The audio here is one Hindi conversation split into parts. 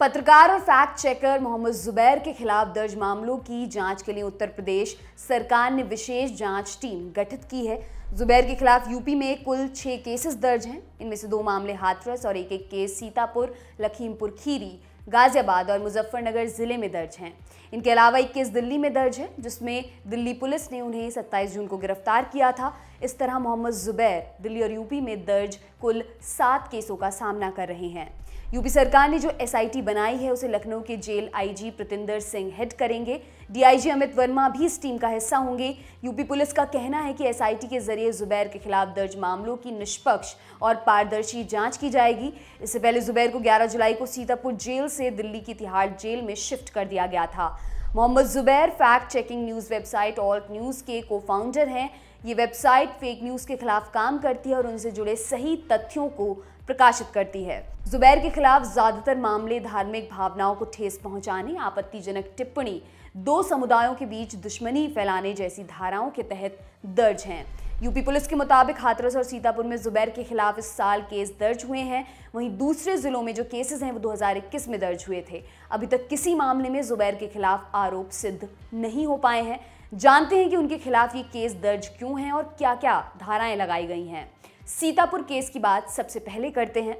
पत्रकार और फैक्ट चेकर मोहम्मद जुबैर के खिलाफ दर्ज मामलों की जांच के लिए उत्तर प्रदेश सरकार ने विशेष जांच टीम गठित की है जुबैर के खिलाफ यूपी में कुल छः केसेस दर्ज हैं इनमें से दो मामले हाथरस और एक एक केस सीतापुर लखीमपुर खीरी गाजियाबाद और मुजफ्फरनगर ज़िले में दर्ज हैं इनके अलावा एक केस दिल्ली में दर्ज है जिसमें दिल्ली पुलिस ने उन्हें 27 जून को गिरफ्तार किया था इस तरह मोहम्मद जुबैर दिल्ली और यूपी में दर्ज कुल सात केसों का सामना कर रहे हैं यूपी सरकार ने जो एसआईटी बनाई है उसे लखनऊ के jail IG Pratinder Singh head करेंगे डीआईजी अमित वर्मा भी इस टीम का हिस्सा होंगे यूपी पुलिस का कहना है कि एसआईटी के जरिए जुबैर के खिलाफ दर्ज मामलों की निष्पक्ष और पारदर्शी जांच की जाएगी इससे पहले जुबैर को 11 जुलाई को सीतापुर जेल से दिल्ली की तिहाड़ जेल में शिफ्ट कर दिया गया था Mohammed Zubair fact checking news website Alt News के को फाउंडर हैं ये वेबसाइट फेक न्यूज़ के खिलाफ काम करती है और उनसे जुड़े सही तथ्यों को प्रकाशित करती है जुबैर के खिलाफ ज्यादातर मामले धार्मिक भावनाओं को ठेस पहुंचाने आपत्तिजनक टिप्पणी दो समुदायों के बीच दुश्मनी फैलाने जैसी धाराओं के तहत दर्ज हैं यूपी पुलिस के मुताबिक हाथरस और सीतापुर में जुबैर के खिलाफ इस साल केस दर्ज हुए हैं वहीं दूसरे जिलों में जो केसेस हैं वो 2021 में दर्ज हुए थे अभी तक किसी मामले में जुबैर के खिलाफ आरोप सिद्ध नहीं हो पाए हैं जानते हैं कि उनके खिलाफ ये केस दर्ज क्यों हैं और क्या क्या धाराएं लगाई गई हैं सीतापुर केस की बात सबसे पहले करते हैं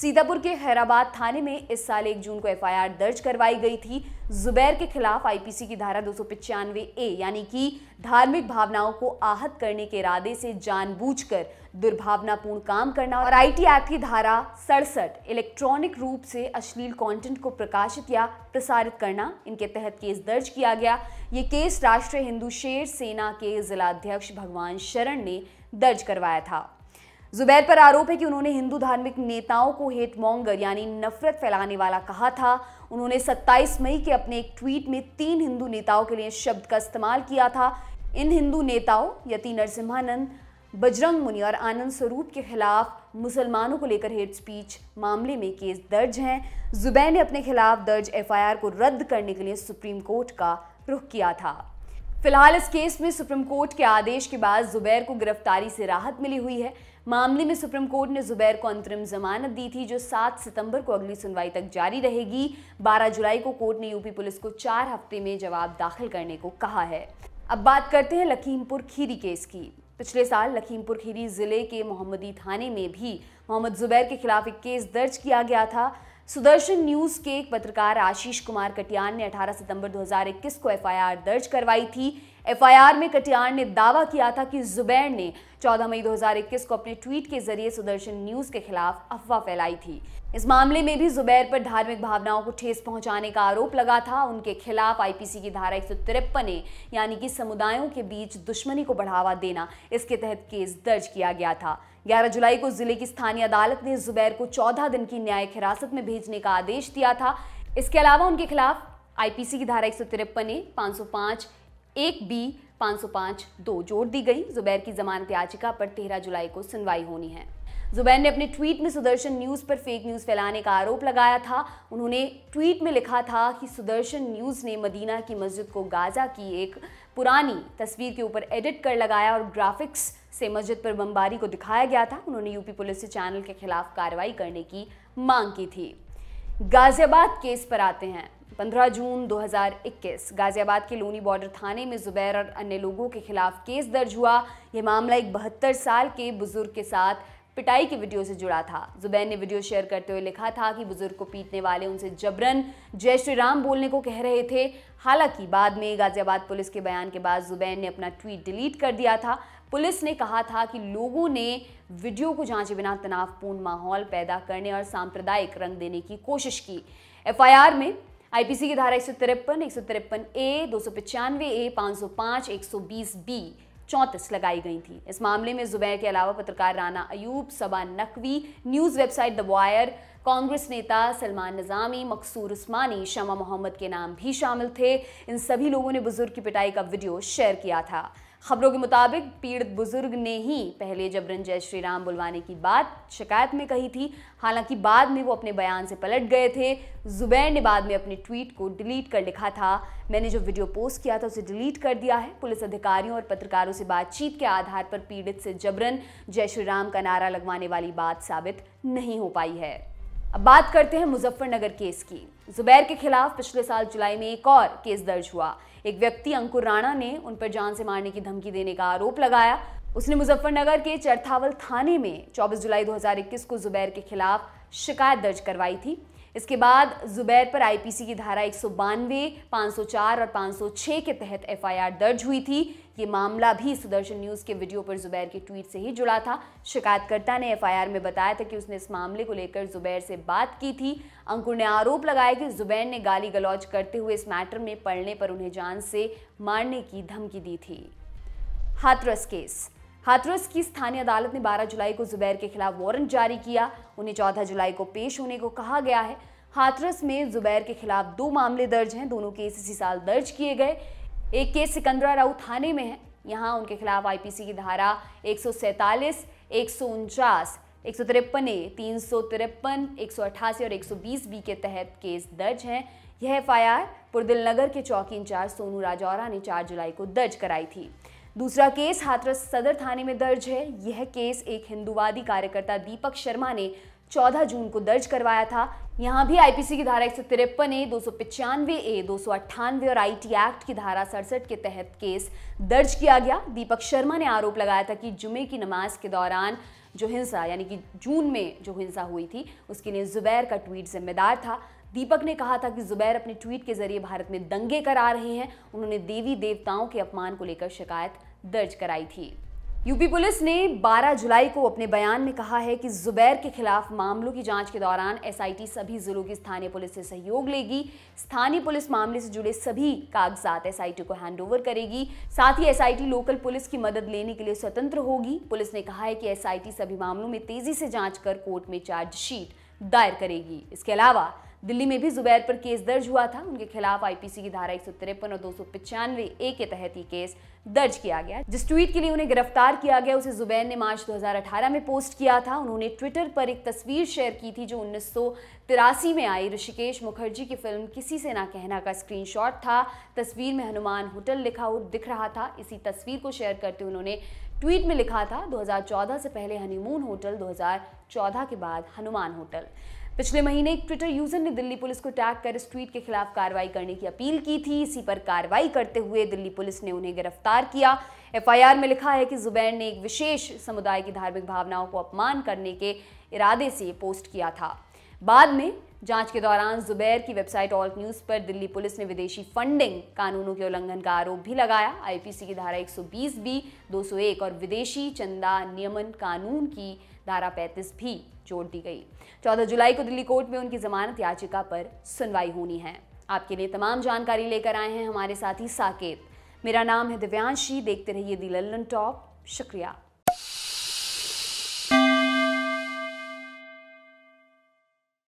सीतापुर के हैराबाद थाने में इस साल एक जून को एफआईआर दर्ज करवाई गई थी जुबैर के खिलाफ आईपीसी की धारा दो ए यानी कि धार्मिक भावनाओं को आहत करने के इरादे से जानबूझकर दुर्भावनापूर्ण काम करना और आईटी एक्ट की धारा सड़सठ इलेक्ट्रॉनिक रूप से अश्लील कंटेंट को प्रकाशित या प्रसारित करना इनके तहत केस दर्ज किया गया ये केस राष्ट्रीय हिंदू शेर सेना के जिलाध्यक्ष भगवान शरण ने दर्ज करवाया था जुबैर पर आरोप है कि उन्होंने हिंदू धार्मिक नेताओं को हेट मॉन्गर यानी नफरत फैलाने वाला कहा था उन्होंने 27 मई के अपने एक ट्वीट में तीन हिंदू नेताओं के लिए शब्द का इस्तेमाल किया था इन हिंदू नेताओं यति नरसिम्हानंद बजरंग मुनि और आनंद स्वरूप के खिलाफ मुसलमानों को लेकर हेट स्पीच मामले में केस दर्ज हैं जुबैर ने अपने खिलाफ दर्ज एफ को रद्द करने के लिए सुप्रीम कोर्ट का रुख किया था फिलहाल इस केस में सुप्रीम कोर्ट के आदेश के बाद जुबैर को गिरफ्तारी से राहत मिली हुई है मामले में सुप्रीम कोर्ट ने जुबैर को अंतरिम जमानत दी थी जो 7 सितंबर को अगली सुनवाई तक जारी रहेगी 12 जुलाई को कोर्ट ने यूपी पुलिस को चार हफ्ते में जवाब दाखिल करने को कहा है अब बात करते हैं लखीमपुर खीरी केस की पिछले साल लखीमपुर खीरी ज़िले के मोहम्मदी थाने में भी मोहम्मद जुबैर के खिलाफ एक केस दर्ज किया गया था सुदर्शन न्यूज के एक पत्रकार आशीष कुमार कटियान ने 18 सितंबर 2021 को एफआईआर दर्ज करवाई थी एफआईआर में कटियान ने दावा किया था कि जुबैर ने 14 मई 2021 को अपने ट्वीट के जरिए सुदर्शन न्यूज के खिलाफ अफवाह फैलाई थी इस मामले में भी जुबैर पर धार्मिक भावनाओं को ठेस पहुंचाने का आरोप लगा था उनके खिलाफ आईपीसी की धारा एक सौ तिरपन ए यानी कि समुदायों के बीच दुश्मनी को बढ़ावा देना इसके तहत केस दर्ज किया गया था 11 जुलाई को जिले की स्थानीय अदालत ने जुबैर को 14 दिन की न्यायिक हिरासत में भेजने का आदेश दिया था इसके अलावा उनके खिलाफ आईपीसी की धारा एक सौ तिरपन ए पाँच सौ पाँच एक बी पाँच सौ पाँच दो जोड़ दी गई जुबैर की जमानत याचिका पर तेरह जुलाई को सुनवाई होनी है जुबैन ने अपने ट्वीट में सुदर्शन न्यूज़ पर फेक न्यूज़ फैलाने का आरोप लगाया था उन्होंने ट्वीट में लिखा था कि सुदर्शन न्यूज़ ने मदीना की मस्जिद को गाजा की एक पुरानी तस्वीर के ऊपर एडिट कर लगाया और ग्राफिक्स से मस्जिद पर बमबारी को दिखाया गया था उन्होंने यूपी पुलिस से चैनल के खिलाफ कार्रवाई करने की मांग की थी गाजियाबाद केस पर आते हैं 15 जून 2021 गाजियाबाद के लोनी बॉर्डर थाने में जुबैर और अन्य लोगों के खिलाफ केस दर्ज हुआ यह मामला एक बहत्तर साल के बुजुर्ग के साथ पिटाई की वीडियो से जुड़ा था जुबैन ने वीडियो शेयर करते हुए लिखा था कि बुजुर्ग को पीटने वाले उनसे जबरन जय श्री राम बोलने को कह रहे थे हालांकि बाद में गाजियाबाद पुलिस के बयान के बाद जुबैन ने अपना ट्वीट डिलीट कर दिया था पुलिस ने कहा था कि लोगों ने वीडियो को जांचे बिना तनावपूर्ण माहौल पैदा करने और सांप्रदायिक रंग देने की कोशिश की एफ में आईपीसी की धारा एक सौ तिरपन एक सौ तिरपन ए दो सौ पचानवे ए पाँच सौ पाँच एक सौ बीस बी चौंतीस लगाई गई थी इस मामले में जुबैर के अलावा पत्रकार Rana Ayyub Saba Naqvi news website the Wire Congress नेता सलमान निज़ामी मकसूर उस्मानी शमा मोहम्मद के नाम भी शामिल थे इन सभी लोगों ने बुजुर्ग की पिटाई का वीडियो शेयर किया था खबरों के मुताबिक पीड़ित बुजुर्ग ने ही पहले जबरन जय श्री राम बुलवाने की बात शिकायत में कही थी हालांकि बाद में वो अपने बयान से पलट गए थे जुबैर ने बाद में अपने ट्वीट को डिलीट कर लिखा था मैंने जो वीडियो पोस्ट किया था उसे डिलीट कर दिया है पुलिस अधिकारियों और पत्रकारों से बातचीत के आधार पर पीड़ित से जबरन जय श्री राम का नारा लगवाने वाली बात साबित नहीं हो पाई है अब बात करते हैं मुजफ्फरनगर केस की जुबैर के खिलाफ पिछले साल जुलाई में एक और केस दर्ज हुआ एक व्यक्ति अंकुर राणा ने उन पर जान से मारने की धमकी देने का आरोप लगाया उसने मुजफ्फरनगर के चरथावल थाने में 24 जुलाई 2021 को जुबैर के खिलाफ शिकायत दर्ज करवाई थी इसके बाद जुबैर पर आईपीसी की धारा एक सौ और 506 के तहत एफआईआर दर्ज हुई थी ये मामला भी सुदर्शन न्यूज़ के वीडियो पर जुबैर के ट्वीट से ही जुड़ा था शिकायतकर्ता ने एफआईआर में बताया था कि उसने इस मामले को लेकर जुबैर से बात की थी अंकुर ने आरोप लगाया कि जुबैर ने गाली गलौज करते हुए इस मैटर में पड़ने पर उन्हें जान से मारने की धमकी दी थी हाथरस केस हाथरस की स्थानीय अदालत ने 12 जुलाई को जुबैर के खिलाफ वारंट जारी किया उन्हें 14 जुलाई को पेश होने को कहा गया है हाथरस में जुबैर के खिलाफ दो मामले दर्ज हैं दोनों केस इसी साल दर्ज किए गए एक केस सिकंदरा राउत थाने में है यहाँ उनके खिलाफ आईपीसी की धारा एक सौ सैंतालीस एक सौ उनचास एक सौ तिरपन ए तीन सौ तिरपन एक सौ अट्ठासी और एक सौ बीस बी के तहत केस दर्ज है यह एफ आई आर पुरदिल नगर के चौकी इंचार्ज सोनू राजौरा ने चार जुलाई को दर्ज कराई थी दूसरा केस हाथरस सदर थाने में दर्ज है यह केस एक हिंदुवादी कार्यकर्ता दीपक शर्मा ने 14 जून को दर्ज करवाया था यहाँ भी आईपीसी की धारा एक सौ तिरपन ए दो सौ पिचानवे ए दो सौ अट्ठानवे और आईटी एक्ट की धारा सड़सठ के तहत केस दर्ज किया गया दीपक शर्मा ने आरोप लगाया था कि जुमे की नमाज के दौरान जो हिंसा यानी कि जून में जो हिंसा हुई थी उसके लिए जुबैर का ट्वीट जिम्मेदार था दीपक ने कहा था कि जुबैर अपने ट्वीट के जरिए भारत में दंगे करा रहे हैं उन्होंने देवी देवताओं के अपमान को लेकर शिकायत दर्ज कराई थी यूपी पुलिस ने 12 जुलाई को अपने बयान में कहा है कि जुबैर के खिलाफ मामलों की जांच के दौरान एसआईटी सभी जिलों की स्थानीय पुलिस से सहयोग लेगी स्थानीय पुलिस मामले से जुड़े सभी कागजात एसआईटी को हैंडओवर करेगी साथ ही एसआईटी लोकल पुलिस की मदद लेने के लिए स्वतंत्र होगी पुलिस ने कहा है कि एसआईटी सभी मामलों में तेजी से जाँच कर कोर्ट में चार्जशीट दायर करेगी इसके अलावा दिल्ली में भी जुबैर पर केस दर्ज हुआ था उनके खिलाफ आईपीसी की धारा एक और दो ए के तहत ये केस दर्ज किया गया जिस ट्वीट के लिए उन्हें गिरफ्तार किया गया उसे जुबैर ने मार्च 2018 में पोस्ट किया था उन्होंने ट्विटर पर एक तस्वीर शेयर की थी जो उन्नीस में आई ऋषिकेश मुखर्जी की फिल्म किसी से ना कहना का स्क्रीन था तस्वीर में हनुमान होटल लिखा हुआ दिख रहा था इसी तस्वीर को शेयर करते हुए उन्होंने ट्वीट में लिखा था 2014 से पहले हनीमून होटल 2014 के बाद हनुमान होटल पिछले महीने एक ट्विटर यूजर ने दिल्ली पुलिस को टैग कर इस ट्वीट के खिलाफ कार्रवाई करने की अपील की थी इसी पर कार्रवाई करते हुए दिल्ली पुलिस ने उन्हें गिरफ्तार किया एफआईआर में लिखा है कि जुबैर ने एक विशेष समुदाय की धार्मिक भावनाओं को अपमान करने के इरादे से पोस्ट किया था बाद में जांच के दौरान जुबैर की वेबसाइट ऑल न्यूज़ पर दिल्ली पुलिस ने विदेशी फंडिंग कानूनों के उल्लंघन का आरोप भी लगाया आईपीसी की धारा 120 बी 201 और विदेशी चंदा नियमन कानून की धारा पैंतीस भी जोड़ दी गई चौदह जुलाई को दिल्ली कोर्ट में उनकी जमानत याचिका पर सुनवाई होनी है आपके लिए तमाम जानकारी लेकर आए हैं हमारे साथी साकेत मेरा नाम है दिव्यांशी देखते रहिए दी लल्लन टॉप शुक्रिया